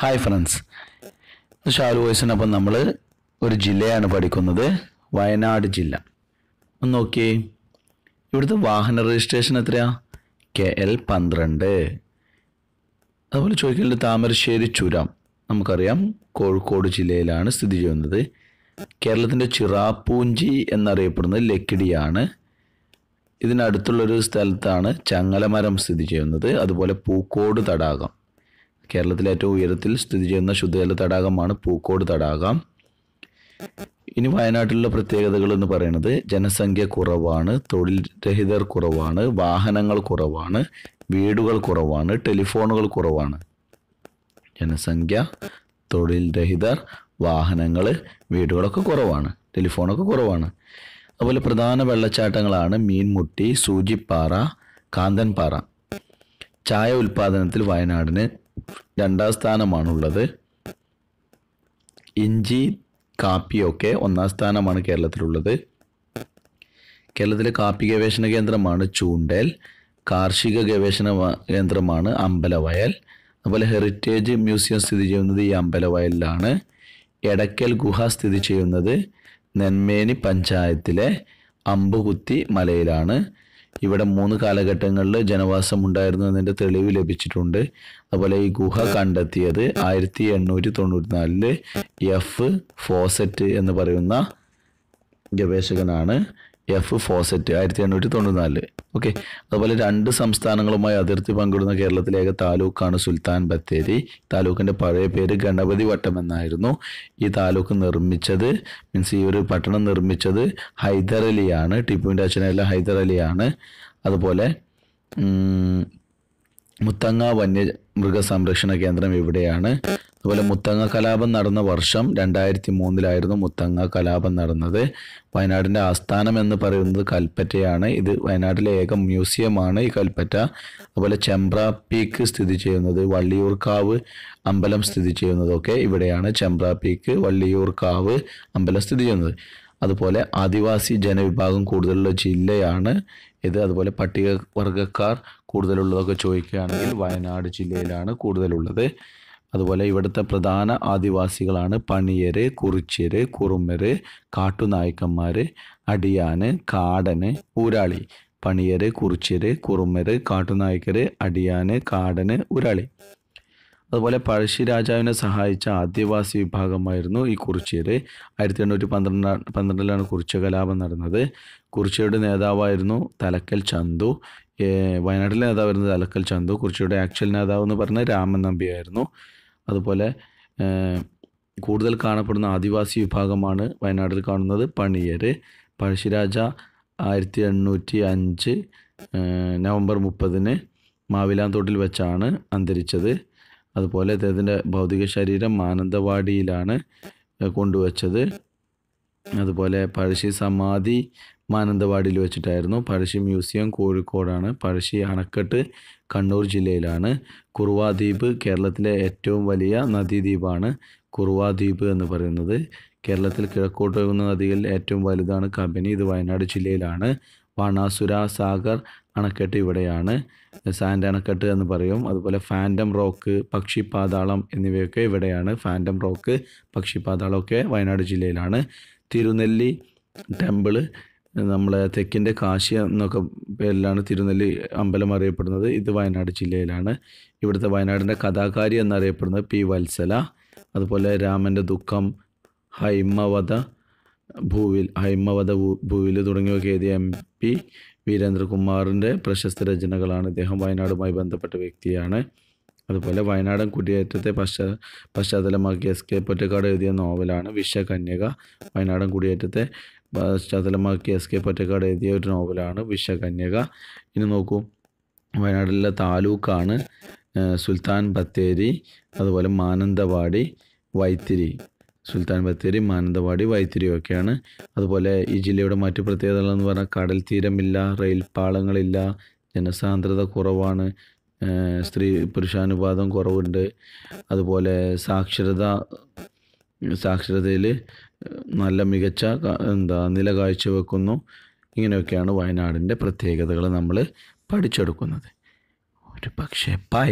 hi friends ഷാരു വോയ്സിനൊപ്പം നമ്മൾ ഒരു ജില്ലയാണ് പഠിക്കുന്നത് വയനാട് ജില്ല ഒന്ന് നോക്കിയേ ഇവിടുത്തെ വാഹന രജിസ്ട്രേഷൻ എത്രയാ കെ എൽ പന്ത്രണ്ട് അതുപോലെ ചോദിക്കുന്നത് താമരശ്ശേരി ചുരം നമുക്കറിയാം കോഴിക്കോട് ജില്ലയിലാണ് സ്ഥിതി ചെയ്യുന്നത് കേരളത്തിൻ്റെ ചിറാപ്പൂഞ്ചി എന്നറിയപ്പെടുന്നത് ലക്കിടിയാണ് ഇതിനടുത്തുള്ളൊരു സ്ഥലത്താണ് ചങ്ങലമരം സ്ഥിതി ചെയ്യുന്നത് അതുപോലെ പൂക്കോട് തടാകം കേരളത്തിലെ ഏറ്റവും ഉയരത്തിൽ സ്ഥിതി ചെയ്യുന്ന ശുദ്ധജല തടാകമാണ് പൂക്കോട് തടാകം ഇനി വയനാട്ടിലുള്ള പ്രത്യേകതകൾ എന്ന് പറയുന്നത് ജനസംഖ്യ കുറവാണ് തൊഴിൽ രഹിതർ കുറവാണ് വാഹനങ്ങൾ കുറവാണ് വീടുകൾ കുറവാണ് ടെലിഫോണുകൾ കുറവാണ് ജനസംഖ്യ തൊഴിൽ രഹിതർ വാഹനങ്ങൾ വീടുകളൊക്കെ കുറവാണ് ടെലിഫോണൊക്കെ കുറവാണ് അതുപോലെ പ്രധാന വെള്ളച്ചാട്ടങ്ങളാണ് മീൻമുട്ടി സൂചിപ്പാറ കാന്തൻപാറ ചായ ഉൽപ്പാദനത്തിൽ വയനാടിന് രണ്ടാം സ്ഥാനമാണുള്ളത് ഇഞ്ചി കാപ്പിയൊക്കെ ഒന്നാം സ്ഥാനമാണ് കേരളത്തിലുള്ളത് കേരളത്തിലെ കാപ്പി ഗവേഷണ കേന്ദ്രമാണ് ചൂണ്ടേൽ കാർഷിക ഗവേഷണ കേന്ദ്രമാണ് അമ്പലവയൽ അതുപോലെ ഹെറിറ്റേജ് മ്യൂസിയം സ്ഥിതി ചെയ്യുന്നത് ഈ അമ്പലവയലിലാണ് എടക്കൽ ഗുഹ സ്ഥിതി ചെയ്യുന്നത് നെന്മേനി പഞ്ചായത്തിലെ അമ്പുകുത്തി മലയിലാണ് ഇവിടെ മൂന്ന് കാലഘട്ടങ്ങളിൽ ജനവാസം ഉണ്ടായിരുന്നു എന്നതിൻ്റെ തെളിവ് ലഭിച്ചിട്ടുണ്ട് അതുപോലെ ഈ ഗുഹ കണ്ടെത്തിയത് ആയിരത്തി എണ്ണൂറ്റി തൊണ്ണൂറ്റി നാലില് എഫ് ഫോസറ്റ് എന്ന് പറയുന്ന ഗവേഷകനാണ് എഫ് ഫോസെറ്റ് ആയിരത്തി എണ്ണൂറ്റി തൊണ്ണൂറ്റിനാലില് ഓക്കെ അതുപോലെ രണ്ട് സംസ്ഥാനങ്ങളുമായി അതിർത്തി പങ്കിടുന്ന കേരളത്തിലെ ഏക താലൂക്കാണ് സുൽത്താൻ ബത്തേരി താലൂക്കിൻ്റെ പഴയ പേര് ഗണപതി വട്ടം എന്നായിരുന്നു ഈ താലൂക്ക് നിർമ്മിച്ചത് മീൻസ് ഈ ഒരു പട്ടണം നിർമ്മിച്ചത് ഹൈദർ അലിയാണ് ടിപ്പുവിൻ്റെ അച്ഛനല്ല ഹൈദർ അലിയാണ് അതുപോലെ മുത്തങ്ങ വന്യ മൃഗസംരക്ഷണ കേന്ദ്രം ഇവിടെയാണ് അതുപോലെ മുത്തങ്ങ കലാപം നടന്ന വർഷം രണ്ടായിരത്തി മൂന്നിലായിരുന്നു മുത്തങ്ങ കലാപം നടന്നത് വയനാടിൻ്റെ ആസ്ഥാനം എന്ന് പറയുന്നത് കൽപ്പറ്റയാണ് ഇത് വയനാട്ടിലെ ഏക മ്യൂസിയമാണ് ഈ കൽപ്പറ്റ അതുപോലെ ചെമ്പ്ര പീക്ക് സ്ഥിതി ചെയ്യുന്നത് വള്ളിയൂർക്കാവ് അമ്പലം സ്ഥിതി ചെയ്യുന്നതൊക്കെ ഇവിടെയാണ് ചെമ്പ്ര പീക്ക് വള്ളിയൂർക്കാവ് അമ്പലം സ്ഥിതി ചെയ്യുന്നത് അതുപോലെ ആദിവാസി ജനവിഭാഗം കൂടുതലുള്ള ജില്ലയാണ് ഇത് അതുപോലെ പട്ടിക കൂടുതലുള്ളതൊക്കെ ചോദിക്കുകയാണെങ്കിൽ വയനാട് ജില്ലയിലാണ് കൂടുതലുള്ളത് അതുപോലെ ഇവിടുത്തെ പ്രധാന ആദിവാസികളാണ് പണിയര് കുറിച്ചര് കുറുമര് കാട്ടുനായ്ക്കന്മാർ അടിയാന് കാടന് ഊരാളി പണിയര് കുറിച്ചര് കുറുമര് കാട്ടുനായ്ക്കര് അടിയാന് കാടന് ഊരാളി അതുപോലെ പഴശ്ശിരാജാവിനെ സഹായിച്ച ആദിവാസി വിഭാഗമായിരുന്നു ഈ കുറിച്യര് ആയിരത്തി എണ്ണൂറ്റി പന്ത്രണ്ട് പന്ത്രണ്ടിലാണ് കുറിച്ച കലാപം നടന്നത് കുറിച്ചയുടെ നേതാവായിരുന്നു തലക്കൽ ചന്തു വയനാട്ടിലെ നേതാവായിരുന്നു തലക്കൽ ചന്തു കുറിച്ചയുടെ ആക്ച്വൽ നേതാവ് എന്ന് പറഞ്ഞ രാമൻ നമ്പിയായിരുന്നു അതുപോലെ കൂടുതൽ കാണപ്പെടുന്ന ആദിവാസി വിഭാഗമാണ് വയനാട്ടിൽ കാണുന്നത് പണിയർ പഴശ്ശിരാജ ആയിരത്തി എണ്ണൂറ്റി അഞ്ച് നവംബർ മുപ്പതിന് മാവിലാന്തോട്ടിൽ വെച്ചാണ് അന്തരിച്ചത് അതുപോലെ അദ്ദേഹത്തിൻ്റെ ഭൗതിക ശരീരം മാനന്തവാടിയിലാണ് കൊണ്ടുവച്ചത് അതുപോലെ പഴശ്ശി സമാധി മാനന്തവാടിയിൽ വെച്ചിട്ടായിരുന്നു പഴശ്ശി മ്യൂസിയം കോഴിക്കോടാണ് പഴശ്ശി അണക്കെട്ട് കണ്ണൂർ ജില്ലയിലാണ് കുറുവാദ്വീപ് കേരളത്തിലെ ഏറ്റവും വലിയ നദീദ്വീപാണ് കുറുവാദ്വീപ് എന്ന് പറയുന്നത് കേരളത്തിൽ കിഴക്കോട്ട് ഒഴുകുന്ന നദികളിൽ ഏറ്റവും വലുതാണ് കബനി ഇത് വയനാട് ജില്ലയിലാണ് ബാണാസുര സാഗർ അണക്കെട്ട് ഇവിടെയാണ് സാൻഡ് അണക്കെട്ട് എന്ന് പറയും അതുപോലെ ഫാൻഡം റോക്ക് പക്ഷിപാതാളം എന്നിവയൊക്കെ ഇവിടെയാണ് ഫാൻഡം റോക്ക് പക്ഷിപാതാളമൊക്കെ വയനാട് ജില്ലയിലാണ് തിരുനെല്ലി ടെമ്പിള് നമ്മളെ തെക്കിൻ്റെ കാശി എന്നൊക്കെ പേരിലാണ് തിരുനെല്ലി അമ്പലം അറിയപ്പെടുന്നത് ഇത് വയനാട് ജില്ലയിലാണ് ഇവിടുത്തെ വയനാടിൻ്റെ കഥാകാരി എന്നറിയപ്പെടുന്നത് പി വത്സല അതുപോലെ രാമൻ്റെ ദുഃഖം ഹൈമവത ഭൂവിൽ ഹൈമവത ഭൂവിൽ തുടങ്ങിയൊക്കെ എഴുതിയ എം പി വീരേന്ദ്രകുമാറിൻ്റെ പ്രശസ്ത രചനകളാണ് ഇദ്ദേഹം വയനാടുമായി ബന്ധപ്പെട്ട വ്യക്തിയാണ് അതുപോലെ വയനാടൻ കുടിയേറ്റത്തെ പശ്ചാ പശ്ചാത്തലമാക്കി എസ് കെ പൊറ്റക്കാട് എഴുതിയ നോവലാണ് വിശ്വകന്യക വയനാടൻ കുടിയേറ്റത്തെ പശ്ചാത്തലമാക്കി എസ് കെ പൊറ്റക്കാട് എഴുതിയ ഒരു നോവലാണ് വിശകന്യക ഇനി നോക്കൂ വയനാട്ടിലെ താലൂക്കാണ് സുൽത്താൻ ബത്തേരി അതുപോലെ മാനന്തവാടി വൈത്തിരി സുൽത്താൻ ബത്തേരി മാനന്തവാടി വൈത്തിരി ഒക്കെയാണ് അതുപോലെ ഈ ജില്ലയുടെ മറ്റു പ്രത്യേകതകളെന്ന് പറഞ്ഞാൽ കടൽ തീരമില്ല റെയിൽ പാളങ്ങളില്ല ജനസാന്ദ്രത കുറവാണ് സ്ത്രീ പുരുഷാനുപാതം കുറവുണ്ട് അതുപോലെ സാക്ഷരത സാക്ഷരതയിൽ നല്ല മികച്ച എന്താ നില കാഴ്ചവെക്കുന്നു ഇങ്ങനെയൊക്കെയാണ് വയനാടിൻ്റെ പ്രത്യേകതകൾ നമ്മൾ പഠിച്ചെടുക്കുന്നത് ഒരു പക്ഷേ ബൈ